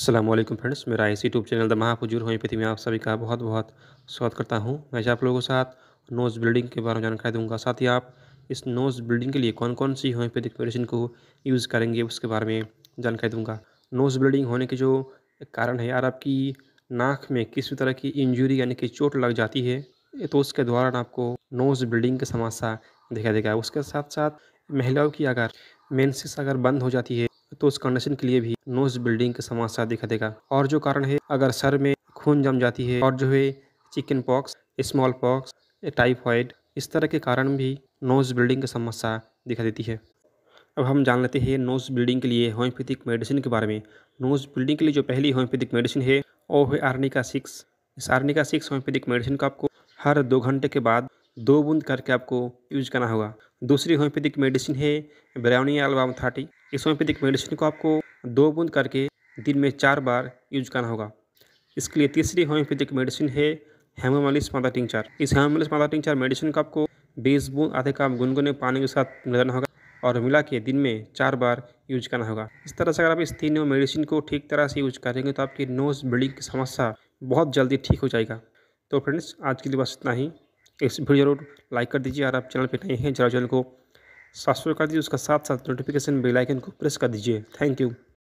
Aslam friends मेरा इस YouTube channel the महाफजूर होम्योपैथी में आप सभी का बहुत बहुत स्वागत करता हूं मैं आप लोगों के साथ नोज़ ब्लीडिंग के बारे में जानकारी दूंगा साथ ही आप इस नोज़ ब्लीडिंग के लिए कौन कौन सी होम्योपैथिक मेडिसिन को यूज़ करेंगे उसके बारे में जानकारी दूंगा नोज़ ब्लीडिंग होने के जो कारण है यार आपकी नाक में किसी तरह की इंजरी यानी कि चोट लग जाती है तो उसके दौरान आपको नोज़ ब्लीडिंग का समस्या दिखाई देगा उसके साथ साथ महिलाओं की अगर मेनसिस अगर बंद हो जाती है तो उस कंडीशन के लिए भी नोज बिल्डिंग के समस्या दिखा देगा और जो कारण है अगर सर में खून जम जाती है और जो है chickenpox smallpox typhoid इस तरह के कारण भी नोज बिल्डिंग की समस्या दिखा देती है अब हम जान लेते हैं नोज बिल्डिंग के लिए होम्योपैथिक मेडिसिन के बारे में नोज बिल्डिंग के लिए जो पहली होम्योपैथिक मेडिसिन है वो है आर्निका सिक्स इस आर्निका सिक्स होम्योपैथिक मेडिसिन को आपको हर दो घंटे के बाद दो बूंद करके आपको यूज करना होगा दूसरी होम्योपैथिक मेडिसिन है ब्राउनिया अल्बाम थर्टी इस होम्योपैथिक मेडिसिन को आपको दो बूंद करके दिन में चार बार यूज करना होगा इसके लिए तीसरी होम्योपैथिक मेडिसिन है हेमोमालिस माता टिंचार इस हेमोमालिस माता टिंचार मेडिसिन को आपको बीस बूंद आधे कप गुनगुने पानी के साथ मिलाना होगा और मिला के दिन में चार बार यूज करना होगा इस तरह से अगर आप इस तीनों मेडिसिन को ठीक तरह से यूज करेंगे तो आपकी नोज़ ब्लीडिंग की समस्या बहुत जल्दी ठीक हो जाएगा तो फ्रेंड्स आज के लिए बस इतना ही इस वीडियो जरूर लाइक कर दीजिए और आप चैनल पर नए हैं जरा चैनल को सब्सक्राइब कर दीजिए उसका साथ साथ नोटिफिकेशन बेल आइकन को प्रेस कर दीजिए थैंक यू